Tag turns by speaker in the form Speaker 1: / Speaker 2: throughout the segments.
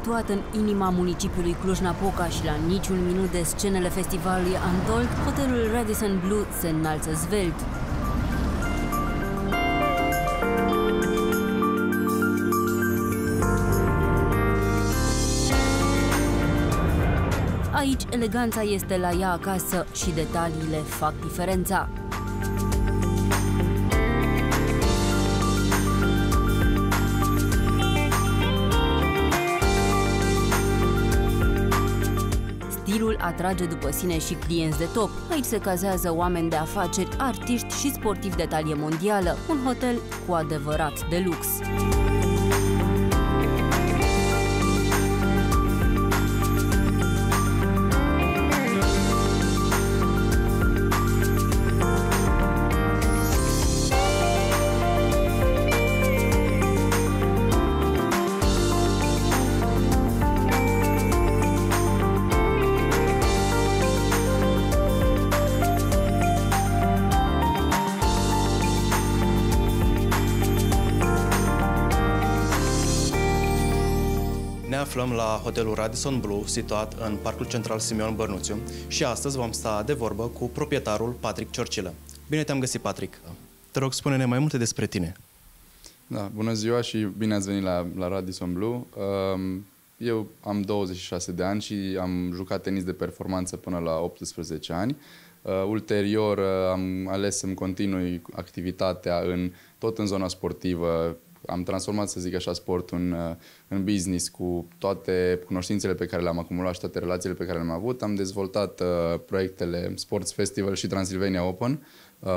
Speaker 1: Situat în inima municipiului Cluj-Napoca și la niciun minut de scenele festivalului Antol, hotelul Radisson Blue se înalță zvelt. Aici eleganța este la ea acasă și detaliile fac diferența. atrage după sine și clienți de top. Aici se cazează oameni de afaceri, artiști și sportivi de talie mondială, un hotel cu adevărat de lux. aflăm la hotelul Radisson Blue, situat în Parcul Central Simeon Bărnuțiu și astăzi vom sta de vorbă cu proprietarul Patrick Ciorcilă. Bine te-am găsit, Patrick! Te rog, spune-ne mai multe despre tine.
Speaker 2: Da, bună ziua și bine ați venit la, la Radisson Blue. Um, eu am 26 de ani și am jucat tenis de performanță până la 18 ani. Uh, ulterior uh, am ales să-mi continui activitatea în, tot în zona sportivă, am transformat, să zic așa, sportul în, uh, în business cu toate cunoștințele pe care le-am acumulat și toate relațiile pe care le-am avut. Am dezvoltat uh, proiectele Sports Festival și Transylvania Open, uh,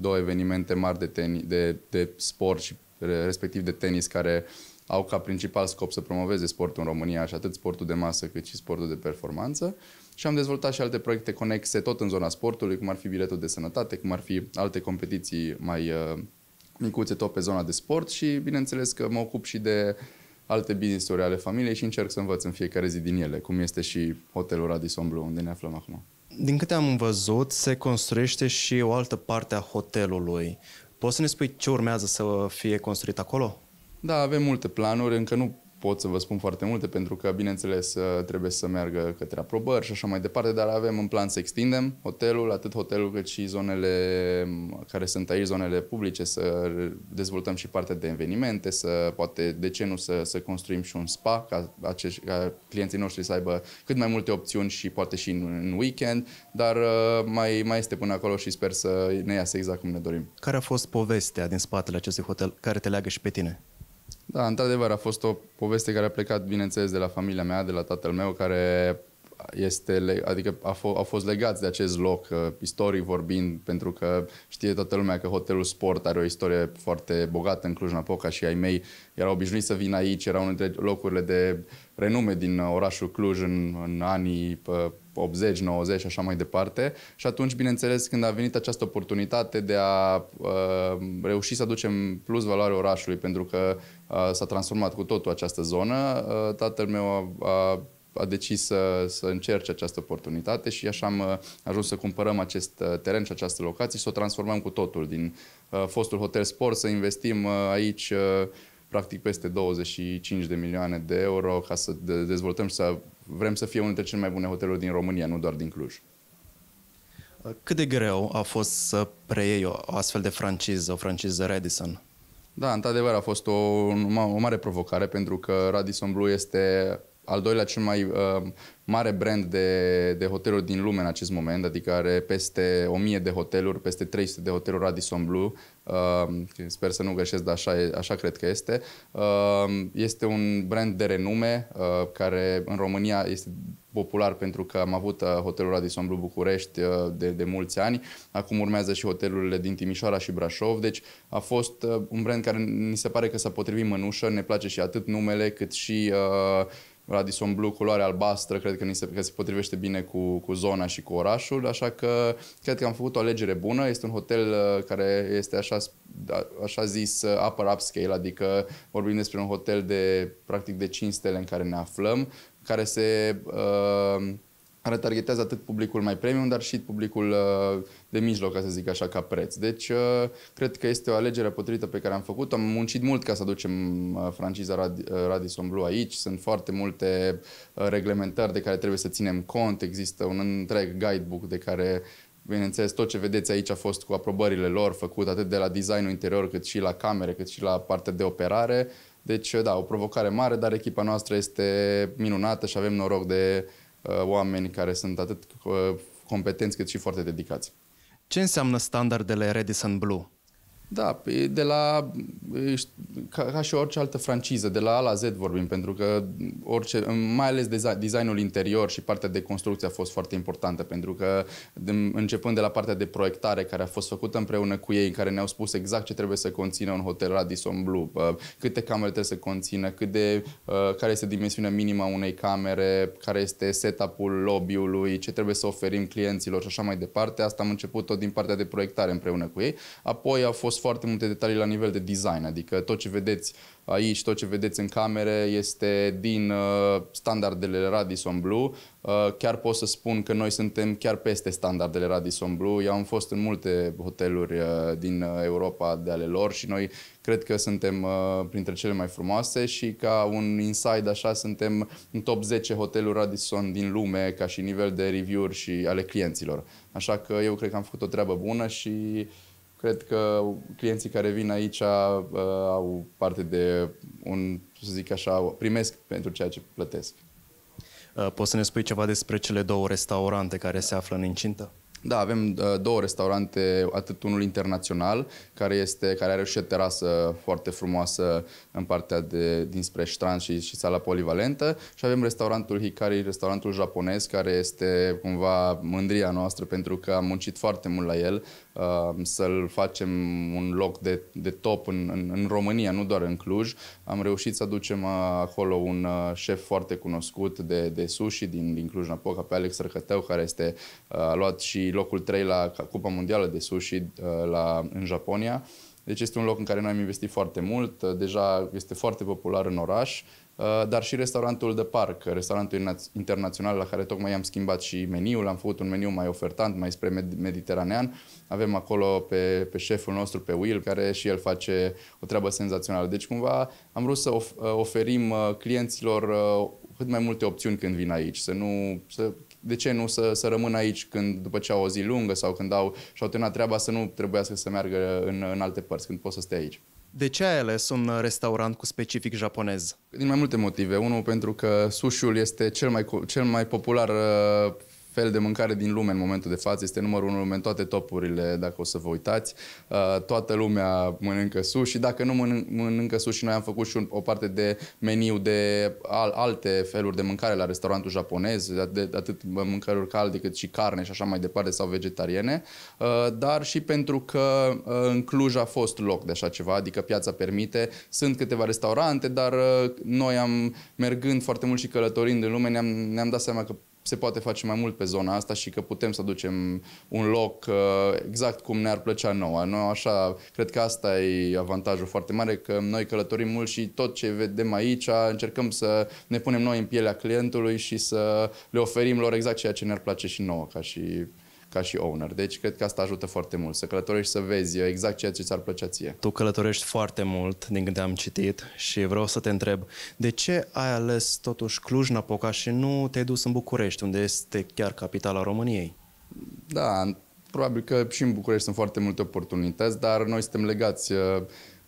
Speaker 2: două evenimente mari de, teni, de, de sport și respectiv de tenis care au ca principal scop să promoveze sportul în România și atât sportul de masă cât și sportul de performanță și am dezvoltat și alte proiecte conexe tot în zona sportului, cum ar fi biletul de sănătate, cum ar fi alte competiții mai uh, micuțe tot pe zona de sport și bineînțeles că mă ocup și de alte business-uri ale familiei și încerc să învăț în fiecare zi din ele, cum este și hotelul Radisson Blu unde ne aflăm acum.
Speaker 1: Din câte am văzut, se construiește și o altă parte a hotelului. Poți să ne spui ce urmează să fie construit acolo? Da, avem multe planuri, încă nu pot să vă spun
Speaker 2: foarte multe, pentru că, bineînțeles, uh, trebuie să meargă către aprobări și așa mai departe, dar avem în plan să extindem hotelul, atât hotelul cât și zonele mm, care sunt aici, zonele publice, să dezvoltăm și partea de evenimente, să poate, de ce nu, să, să construim și un spa, ca, acești, ca clienții noștri să aibă cât mai multe opțiuni și poate și în, în weekend, dar uh, mai, mai este până acolo și sper să ne iasă exact cum ne dorim. Care a fost povestea
Speaker 1: din spatele acestui hotel care te leagă și pe tine?
Speaker 2: Da, într-adevăr a fost o poveste care a plecat, bineînțeles, de la familia mea, de la tatăl meu, care este, adică a, f- a fost legat de acest loc, uh, istoric vorbind, pentru că știe toată lumea că Hotelul Sport are o istorie foarte bogată în Cluj-Napoca și ai mei erau obișnuiți să vină aici, era unul dintre locurile de renume din uh, orașul Cluj în, în anii 80, 90 și așa mai departe. Și atunci, bineînțeles, când a venit această oportunitate de a uh, reuși să aducem plus valoare orașului, pentru că uh, s-a transformat cu totul această zonă, uh, tatăl meu a, a a decis să, să încerce această oportunitate și așa am uh, ajuns să cumpărăm acest uh, teren și această locație și să o transformăm cu totul din uh, fostul hotel sport, să investim uh, aici uh, practic peste 25 de milioane de euro ca să dezvoltăm și să vrem să fie unul dintre cele mai bune hoteluri din România, nu doar din Cluj.
Speaker 1: Cât de greu a fost să preiei o astfel de franciză, o franciză Radisson?
Speaker 2: Da, într-adevăr a fost o, o mare provocare pentru că Radisson Blue este al doilea cel mai uh, mare brand de, de hoteluri din lume în acest moment, adică are peste 1000 de hoteluri, peste 300 de hoteluri Radisson Blue, uh, sper să nu greșesc, dar așa, e, așa cred că este. Uh, este un brand de renume uh, care în România este popular pentru că am avut uh, hotelul Radisson Blue București uh, de, de mulți ani. Acum urmează și hotelurile din Timișoara și Brașov. Deci a fost uh, un brand care ni se pare că s-a potrivit mănușă. Ne place și atât numele cât și uh, Radisson Blue, culoare albastră, cred că, ni se, că se potrivește bine cu, cu zona și cu orașul, așa că cred că am făcut o alegere bună. Este un hotel uh, care este așa, da, așa zis uh, upper upscale, adică vorbim despre un hotel de practic de 5 stele în care ne aflăm, care se... Uh, care targetează atât publicul mai premium, dar și publicul uh, de mijloc, ca să zic așa, ca preț. Deci, uh, cred că este o alegere potrivită pe care am făcut-o. Am muncit mult ca să aducem uh, franciza Rad Radisson Blue aici. Sunt foarte multe reglementări de care trebuie să ținem cont. Există un întreg guidebook de care Bineînțeles, tot ce vedeți aici a fost cu aprobările lor făcut atât de la designul interior cât și la camere, cât și la partea de operare. Deci, da, o provocare mare, dar echipa noastră este minunată și avem noroc de uh, Uh, oameni care sunt atât uh, competenți cât și foarte dedicați.
Speaker 1: Ce înseamnă standardele Redison Blue?
Speaker 2: Da, păi de la, ca, ca și orice altă franciză, de la A la Z vorbim, pentru că orice, mai ales designul interior și partea de construcție a fost foarte importantă, pentru că începând de la partea de proiectare care a fost făcută împreună cu ei, în care ne-au spus exact ce trebuie să conțină un hotel Radisson Blue, uh, câte camere trebuie să conțină, cât de, uh, care este dimensiunea minimă a unei camere, care este setup-ul lobby-ului, ce trebuie să oferim clienților și așa mai departe. Asta am început tot din partea de proiectare împreună cu ei. Apoi au fost foarte multe detalii la nivel de design, adică tot ce vedeți aici, tot ce vedeți în camere este din uh, standardele Radisson Blue. Uh, chiar pot să spun că noi suntem chiar peste standardele Radisson Blue. Eu am fost în multe hoteluri uh, din uh, Europa de ale lor și noi cred că suntem uh, printre cele mai frumoase și ca un inside așa suntem în top 10 hoteluri Radisson din lume ca și nivel de review-uri și ale clienților. Așa că eu cred că am făcut o treabă bună și uh, Cred că clienții care vin aici uh, au parte de un, să zic așa, primesc pentru ceea ce plătesc.
Speaker 1: Uh, poți să ne spui ceva despre cele două restaurante care se află în
Speaker 2: incintă? Da, avem uh, două restaurante, atât unul internațional, care, este, care are și o terasă foarte frumoasă în partea de, dinspre Ștran și, și sala polivalentă și avem restaurantul Hikari, restaurantul japonez, care este cumva mândria noastră pentru că am muncit foarte mult la el uh, să-l facem un loc de, de top în, în, în România, nu doar în Cluj. Am reușit să aducem uh, acolo un șef foarte cunoscut de, de sushi din, din Cluj-Napoca, pe Alex Răcătău, care este a luat și locul 3 la Cupa Mondială de Sushi uh, la, în Japonia. Deci este un loc în care noi am investit foarte mult, uh, deja este foarte popular în oraș, uh, dar și restaurantul de parc, restaurantul internațional la care tocmai am schimbat și meniul, am făcut un meniu mai ofertant, mai spre mediteranean. Avem acolo pe, pe șeful nostru, pe Will, care și el face o treabă senzațională. Deci cumva am vrut să oferim clienților cât mai multe opțiuni când vin aici, să nu să, de ce nu să, să rămân aici când, după ce au o zi lungă sau când au, și-au terminat treaba să nu trebuiască să meargă în, în alte părți, când poți să
Speaker 1: stai aici. De ce ai ales un restaurant cu specific japonez? Din mai multe motive. Unul,
Speaker 2: pentru că sushiul este cel mai, cel mai popular uh, fel de mâncare din lume în momentul de față. Este numărul unu în toate topurile, dacă o să vă uitați. Uh, toată lumea mănâncă sushi. Dacă nu mănâncă sushi, noi am făcut și o parte de meniu de alte feluri de mâncare la restaurantul japonez, atât mâncăruri calde cât și carne și așa mai departe, sau vegetariene. Uh, dar și pentru că uh, în Cluj a fost loc de așa ceva, adică piața permite. Sunt câteva restaurante, dar noi am, mergând foarte mult și călătorind în lume, ne-am, ne-am dat seama că se poate face mai mult pe zona asta și că putem să ducem un loc uh, exact cum ne-ar plăcea nouă. Noi așa, cred că asta e avantajul foarte mare, că noi călătorim mult și tot ce vedem aici încercăm să ne punem noi în pielea clientului și să le oferim lor exact ceea ce ne-ar place și nouă ca și ca și owner. Deci cred că asta ajută foarte mult, să călătorești, să vezi exact ceea ce ți-ar plăcea ție.
Speaker 1: Tu călătorești foarte mult din câte am citit și vreau să te întreb, de ce ai ales totuși Cluj-Napoca și nu te-ai dus în București, unde este chiar capitala României?
Speaker 2: Da, probabil că și în București sunt foarte multe oportunități, dar noi suntem legați uh,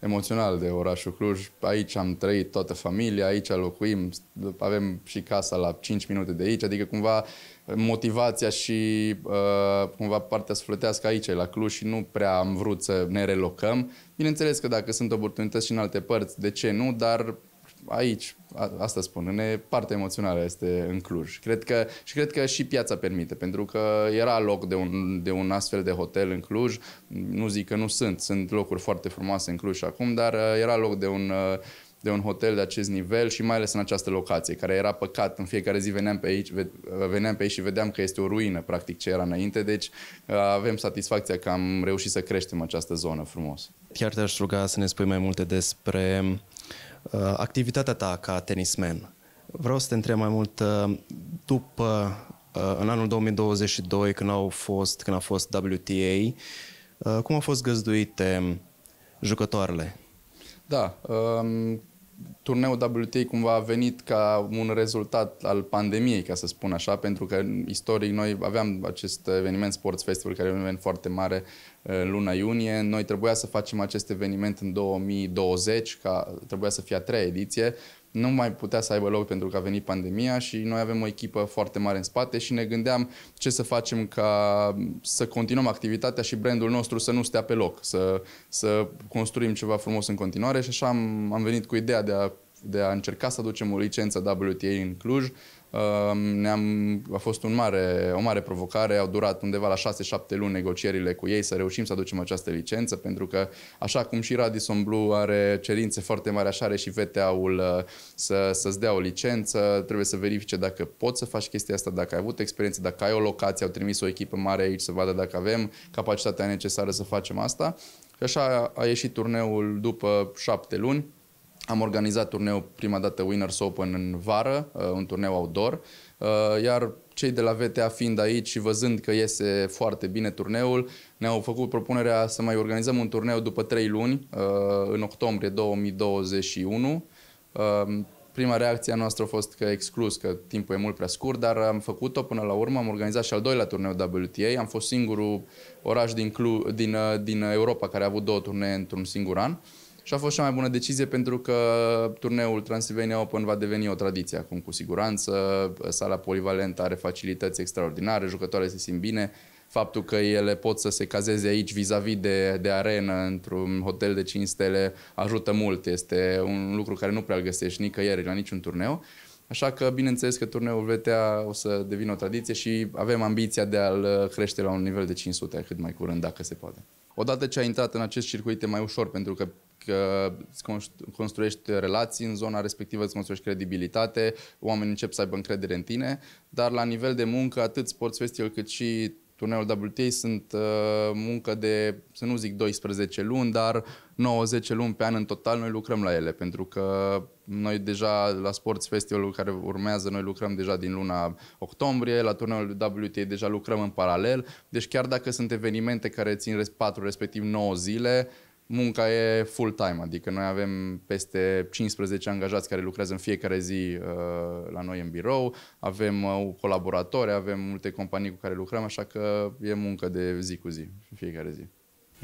Speaker 2: emoțional de orașul Cluj. Aici am trăit toată familia, aici locuim, avem și casa la 5 minute de aici, adică cumva motivația și uh, cumva partea sufletească aici, la Cluj și nu prea am vrut să ne relocăm. Bineînțeles că dacă sunt oportunități și în alte părți, de ce nu, dar aici, a, asta spun, ne partea emoțională este în Cluj. Cred că, și cred că și piața permite, pentru că era loc de un, de un astfel de hotel în Cluj. Nu zic că nu sunt, sunt locuri foarte frumoase în Cluj acum, dar uh, era loc de un, uh, de un hotel de acest nivel și mai ales în această locație, care era păcat. În fiecare zi veneam pe aici, uh, veneam pe aici și vedeam că este o ruină, practic, ce era înainte. Deci avem satisfacția că am reușit să creștem această zonă frumos.
Speaker 1: Chiar te-aș ruga să ne spui mai multe despre Uh, activitatea ta ca tenismen. Vreau să te întreb mai mult uh, după uh, în anul 2022 când au fost când a fost WTA, cum au fost găzduite jucătoarele?
Speaker 2: Da, um, turneul WTA cumva a venit ca un rezultat al pandemiei, ca să spun așa, pentru că istoric noi aveam acest eveniment Sports Festival, care e un eveniment foarte mare în eh, luna iunie. Noi trebuia să facem acest eveniment în 2020, ca trebuia să fie a treia ediție, nu mai putea să aibă loc pentru că a venit pandemia și noi avem o echipă foarte mare în spate și ne gândeam ce să facem ca să continuăm activitatea și brandul nostru să nu stea pe loc, să, să construim ceva frumos în continuare și așa am, am venit cu ideea de a, de a încerca să aducem o licență WTA în Cluj, ne-am, a fost un mare, o mare provocare, au durat undeva la 6-7 luni negocierile cu ei să reușim să aducem această licență, pentru că așa cum și Radisson Blue are cerințe foarte mari, așa are și VTA-ul uh, să, să-ți dea o licență, trebuie să verifice dacă poți să faci chestia asta, dacă ai avut experiență, dacă ai o locație, au trimis o echipă mare aici să vadă dacă avem capacitatea necesară să facem asta. Și așa a ieșit turneul după șapte luni, am organizat turneul prima dată Winners Open în vară, uh, un turneu outdoor, uh, iar cei de la VTA fiind aici și văzând că iese foarte bine turneul, ne-au făcut propunerea să mai organizăm un turneu după 3 luni, uh, în octombrie 2021. Prima reacție a noastră a fost că exclus, că timpul e mult prea scurt, dar am făcut-o până la urmă, am organizat și al doilea turneu WTA, am fost singurul oraș din, Clu- din, din Europa care a avut două turnee într-un singur an. Uh, și a fost cea mai bună decizie pentru că turneul Transylvania Open va deveni o tradiție acum cu siguranță. Sala polivalentă are facilități extraordinare, jucătoarele se simt bine. Faptul că ele pot să se cazeze aici vis-a-vis -vis de, de arenă, într-un hotel de 5 stele, ajută mult. Este un lucru care nu prea îl găsești nicăieri la niciun turneu. Așa că, bineînțeles că turneul VTA o să devină o tradiție și avem ambiția de a-l crește la un nivel de 500 cât mai curând, dacă se poate. Odată ce ai intrat în acest circuit e mai ușor pentru că că îți construiești relații în zona respectivă, îți construiești credibilitate, oamenii încep să aibă încredere în tine, dar la nivel de muncă, atât Sports Festival cât și Turneul WTA sunt uh, muncă de, să nu zic 12 luni, dar 90 luni pe an în total noi lucrăm la ele, pentru că noi deja la Sports Festivalul care urmează, noi lucrăm deja din luna octombrie, la turneul WTA deja lucrăm în paralel, deci chiar dacă sunt evenimente care țin 4 respectiv 9 zile, munca e full-time, adică noi avem peste 15 angajați care lucrează în fiecare zi uh, la noi în birou, avem uh, colaboratori, avem multe companii cu care lucrăm, așa că e muncă de zi cu zi, în fiecare zi.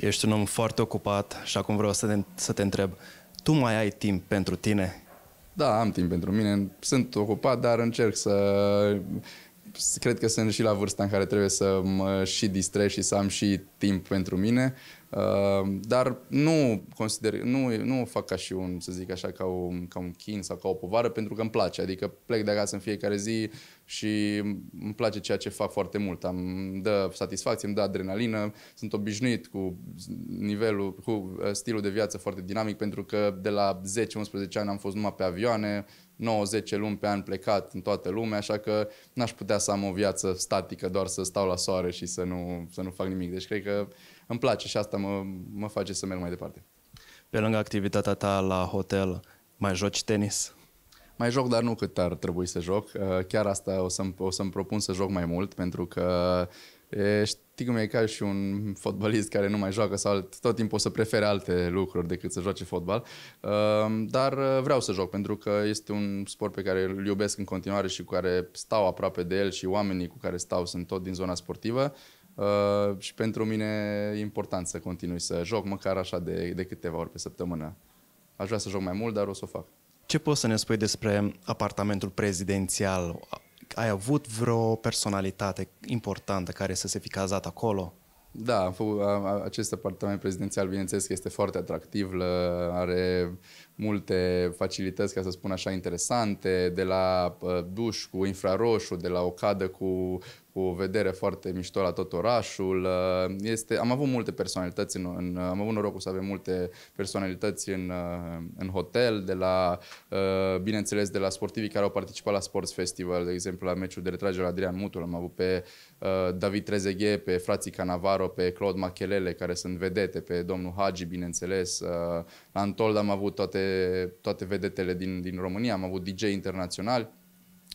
Speaker 1: Ești un om foarte ocupat și acum vreau să te, să te întreb, tu mai ai timp pentru tine? Da, am timp pentru mine, sunt
Speaker 2: ocupat, dar încerc să cred că sunt și la vârsta în care trebuie să mă și distrez și să am și timp pentru mine. Ehm, dar nu consider, nu, nu o fac ca și un, să zic așa, ca un, ca un chin sau ca o povară, pentru că îmi place. Adică plec de acasă în fiecare zi și îmi place ceea ce fac foarte mult. Am dă satisfacție, îmi dă adrenalină, sunt obișnuit cu nivelul, cu uh, stilul de viață foarte dinamic, pentru că de la 10-11 ani am fost numai pe avioane, 9-10 luni pe an plecat în toată lumea, așa că n-aș putea să am o viață statică, doar să stau la soare și să nu, să nu fac nimic. Deci cred că îmi place și asta mă, mă face să merg mai departe.
Speaker 1: Pe lângă activitatea ta la hotel, mai joci tenis? Mai joc, dar nu cât ar
Speaker 2: trebui să joc. Uh, chiar asta o să-mi, o să-mi propun să joc mai mult, pentru că e, știi cum e ca și un fotbalist care nu mai joacă sau tot timpul o să prefere alte lucruri decât să joace fotbal. Uh, dar uh, vreau să joc, pentru că este un sport pe care îl iubesc în continuare și cu care stau aproape de el și oamenii cu care stau sunt tot din zona sportivă Uh, și pentru mine e important să continui să joc, măcar așa de, de câteva ori pe săptămână. Aș vrea să joc mai mult, dar o să o fac.
Speaker 1: Ce poți să ne spui despre apartamentul prezidențial? Ai avut vreo personalitate importantă care să se fi cazat acolo?
Speaker 2: Da, am făcut, acest apartament prezidențial, bineînțeles că este foarte atractiv, are multe facilități, ca să spun așa, interesante, de la uh, duș cu infraroșu, de la o cadă cu cu o vedere foarte mișto la tot orașul. Uh, este, am avut multe personalități, în, în, uh, am avut norocul să avem multe personalități în, uh, în hotel, de la, bineînțeles, de la sportivii care au participat la Sports Festival, de exemplu, la meciul de retragere la Adrian Mutul, am avut pe David Trezeghe, pe frații Canavaro, pe Claude Machelele, care sunt vedete, pe domnul Hagi, bineînțeles. La Antold am avut toate, toate vedetele din, din România, am avut DJ internaționali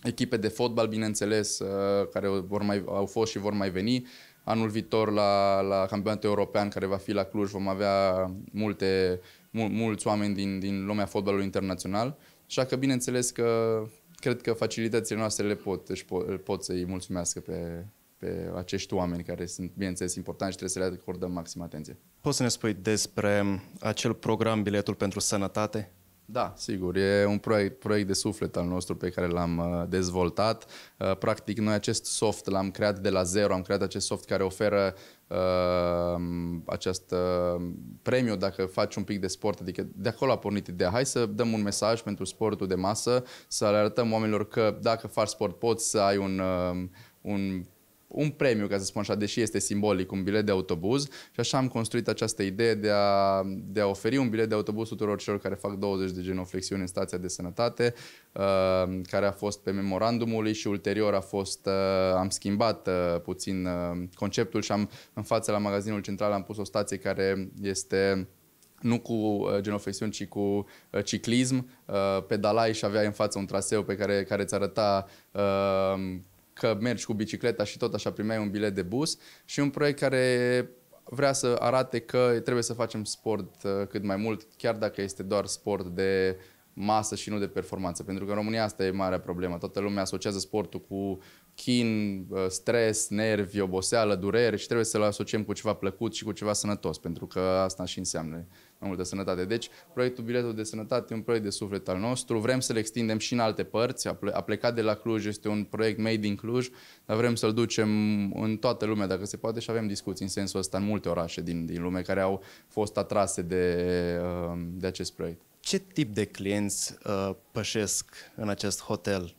Speaker 2: echipe de fotbal, bineînțeles, uh, care vor mai, au fost și vor mai veni. Anul viitor la, la campionatul european care va fi la Cluj vom avea multe, mul, mulți oameni din, din lumea fotbalului internațional. Așa că bineînțeles că cred că facilitățile noastre le pot, își pot, pot să-i mulțumească pe, pe acești oameni care sunt, bineînțeles, importanti și trebuie să le acordăm maxim atenție.
Speaker 1: Poți să ne spui despre acel program
Speaker 2: Biletul pentru Sănătate? Da, sigur. E un proiect, proiect de suflet al nostru pe care l-am uh, dezvoltat. Uh, practic, noi acest soft l-am creat de la zero. Am creat acest soft care oferă uh, acest uh, premiu dacă faci un pic de sport. Adică de acolo a pornit ideea. Hai să dăm un mesaj pentru sportul de masă, să le arătăm oamenilor că dacă faci sport poți să ai un... Uh, un un premiu, ca să spun așa, deși este simbolic, un bilet de autobuz și așa am construit această idee de a, de a oferi un bilet de autobuz tuturor celor care fac 20 de genoflexiuni în stația de sănătate, uh, care a fost pe memorandumul și ulterior a fost, uh, am schimbat uh, puțin uh, conceptul și am în față la magazinul central am pus o stație care este nu cu uh, genoflexiuni, ci cu uh, ciclism, uh, pedalai și aveai în față un traseu pe care, care ți arăta că mergi cu bicicleta și tot așa primeai un bilet de bus și un proiect care vrea să arate că trebuie să facem sport uh, cât mai mult, chiar dacă este doar sport de masă și nu de performanță. Pentru că în România asta e marea problemă. Toată lumea asociază sportul cu chin, uh, stres, nervi, oboseală, durere și trebuie să-l asociem cu ceva plăcut și cu ceva sănătos, pentru că asta și înseamnă mai multă sănătate. Deci, proiectul Biletul de Sănătate e un proiect de suflet al nostru. Vrem să-l extindem și în alte părți. A plecat de la Cluj, este un proiect made in Cluj, dar vrem să-l ducem în toată lumea, dacă se poate, și avem discuții în sensul ăsta în multe orașe din, din lume care au fost atrase de, uh,
Speaker 1: de acest proiect. Ce tip de clienți uh, pășesc în acest hotel?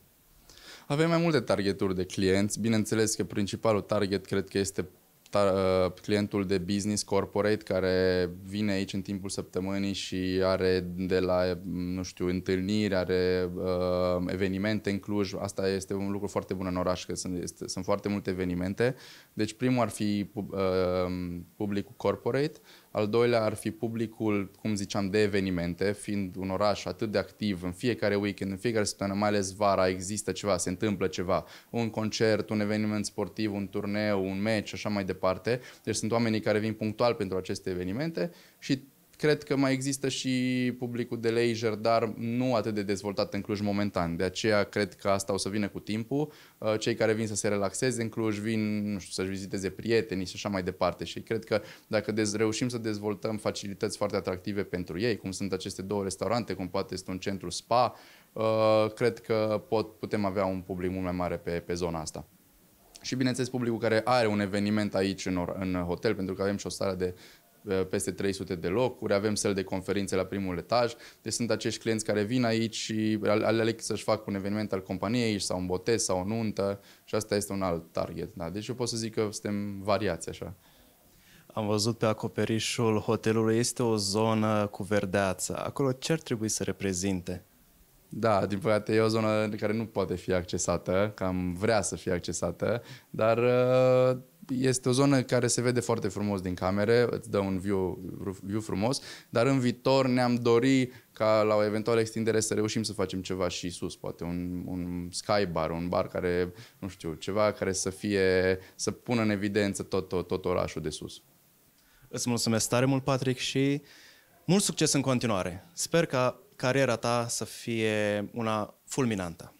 Speaker 1: Avem mai multe
Speaker 2: targeturi de clienți. Bineînțeles că principalul target cred că este Uh, clientul de business corporate care vine aici în timpul săptămânii și are de la, mm, nu știu, întâlniri, are uh, evenimente în Cluj. Asta este un lucru foarte bun în oraș, că sunt, este, sunt foarte multe evenimente. Deci primul ar fi uh, publicul corporate, al doilea ar fi publicul, cum ziceam, de evenimente, fiind un oraș atât de activ în fiecare weekend, în fiecare săptămână, mai ales vara, există ceva, se întâmplă ceva. Un concert, un eveniment sportiv, un turneu, un meci, așa mai departe. Deci sunt oamenii care vin punctual pentru aceste evenimente și Cred că mai există și publicul de leisure, dar nu atât de dezvoltat în Cluj momentan. De aceea cred că asta o să vină cu timpul. Uh, cei care vin să se relaxeze în Cluj vin nu știu, să-și viziteze prietenii și așa mai departe. Și cred că dacă dez- reușim să dezvoltăm facilități foarte atractive pentru ei, cum sunt aceste două restaurante, cum poate este un centru spa, uh, cred că pot, putem avea un public mult mai mare pe, pe zona asta. Și bineînțeles publicul care are un eveniment aici în, or- în hotel, pentru că avem și o sală de Uh, peste 300 de locuri, avem săl de conferințe la primul etaj, deci sunt acești clienți care vin aici și aleg să-și facă un eveniment al companiei sau un botez sau o nuntă și asta este un alt target. Da? Deci eu pot să zic că suntem variați așa.
Speaker 1: Am văzut pe acoperișul hotelului, este o zonă cu verdeață. Acolo ce ar trebui să reprezinte? Da, din păcate e o zonă care nu poate
Speaker 2: fi accesată, cam vrea să fie accesată, dar uh, este o zonă care se vede foarte frumos din camere, îți dă un view, view frumos, dar în viitor ne-am dori ca la o eventuală extindere să reușim să facem ceva și sus, poate un, un sky bar, un bar care, nu știu, ceva care să fie, să pună în evidență tot, tot, tot orașul de sus.
Speaker 1: Îți mulțumesc tare mult, Patrick, și mult succes în continuare. Sper ca cariera ta să fie una fulminantă.